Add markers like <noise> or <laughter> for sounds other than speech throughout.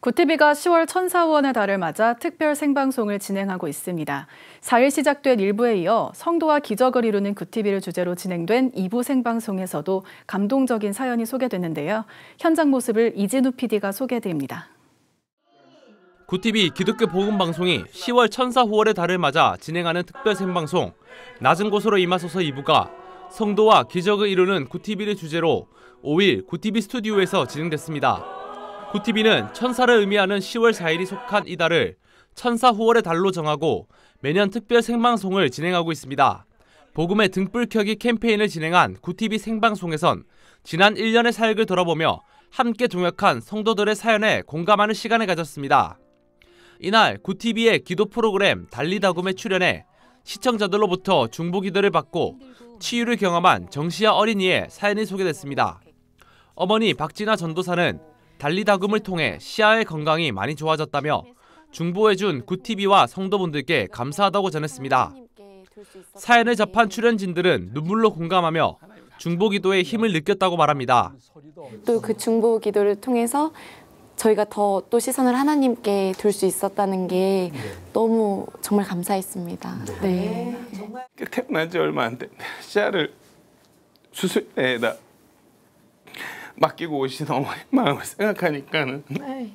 구티비가 10월 천사후원의 달을 맞아 특별 생방송을 진행하고 있습니다. 4일 시작된 1부에 이어 성도와 기적을 이루는 구티비를 주제로 진행된 2부 생방송에서도 감동적인 사연이 소개됐는데요. 현장 모습을 이진우 PD가 소개해드립니다. 구티비 기독교 보음방송이 10월 천사후월의 달을 맞아 진행하는 특별 생방송 낮은 곳으로 임하소서 2부가 성도와 기적을 이루는 구티비를 주제로 5일 구티비 스튜디오에서 진행됐습니다. 구티비는 천사를 의미하는 10월 4일이 속한 이달을 천사 후월의 달로 정하고 매년 특별 생방송을 진행하고 있습니다. 복음의 등불 켜기 캠페인을 진행한 구티비 생방송에선 지난 1년의 사역을 돌아보며 함께 종역한 성도들의 사연에 공감하는 시간을 가졌습니다. 이날 구티비의 기도 프로그램 달리다곰에 출연해 시청자들로부터 중보 기도를 받고 치유를 경험한 정시아 어린이의 사연이 소개됐습니다. 어머니 박진아 전도사는 달리다금을 통해 시아의 건강이 많이 좋아졌다며 중보해준 구TV와 성도분들께 감사하다고 전했습니다. 사연을 접한 출연진들은 눈물로 공감하며 중보 기도의 힘을 느꼈다고 말합니다. 또 그 중보 기도를 통해서 저희가 더 또 시선을 하나님께 둘 수 있었다는 게 너무 정말 감사했습니다. 네. 네. 그 태어난 지 얼마 안된 시아를 수술에다 맡기고 오신 <laughs> 어머니 마음을 생각하니까는 에이,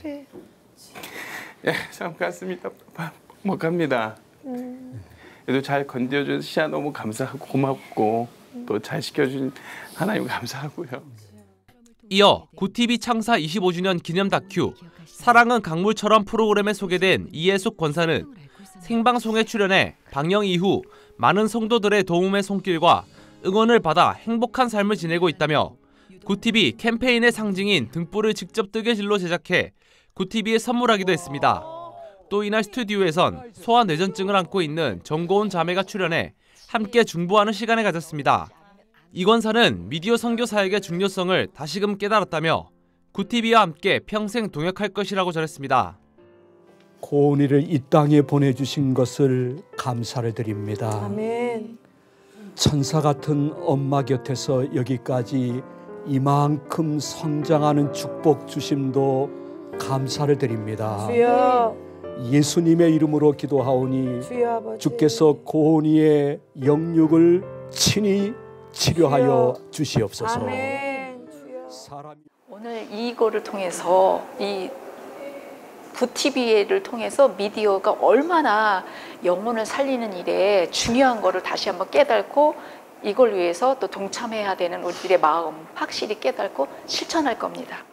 그래 예, 참갔습니다 못 갑니다 음. 그래도 잘 건드려주셔서 너무 감사하고 고맙고 또 잘 시켜준 하나님 감사하고요 이어 구티비 창사 25주년 기념 다큐 사랑은 강물처럼 프로그램에 소개된 이예숙 권사는 생방송에 출연해 방영 이후 많은 성도들의 도움의 손길과 응원을 받아 행복한 삶을 지내고 있다며 구티비 캠페인의 상징인 등불을 직접 뜨게질로 제작해 구티비에 선물하기도 했습니다. 또 이날 스튜디오에선 소아 뇌전증을 안고 있는 정고은 자매가 출연해 함께 중보하는 시간을 가졌습니다. 이 권사는 미디어 선교 사역의 중요성을 다시금 깨달았다며 구티비와 함께 평생 동역할 것이라고 전했습니다. 고은이를 이 땅에 보내주신 것을 감사를 드립니다. 아멘. 천사 같은 엄마 곁에서 여기까지 이만큼 성장하는 축복 주심도 감사를 드립니다. 주여. 예수님의 이름으로 기도하오니 주여 주께서 고니의 영육을 친히 치료하여 주여. 주시옵소서. 아멘. 사람... 오늘 이거를 통해서 이부티비를 통해서 미디어가 얼마나 영혼을 살리는 일에 중요한 거를 다시 한번 깨닫고 이걸 위해서 또 동참해야 되는 우리들의 마음 확실히 깨닫고 실천할 겁니다.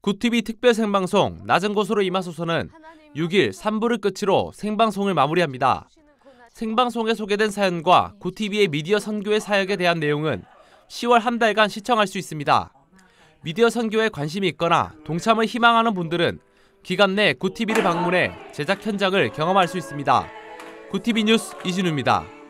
구티비 특별 생방송 낮은 곳으로 임하소서는 6일 3부를 끝으로 생방송을 마무리합니다. 생방송에 소개된 사연과 구티비의 미디어 선교의 사역에 대한 내용은 10월 한 달간 시청할 수 있습니다. 미디어 선교에 관심이 있거나 동참을 희망하는 분들은 기간 내 구티비를 방문해 제작 현장을 경험할 수 있습니다. 구티비 뉴스 이진우입니다.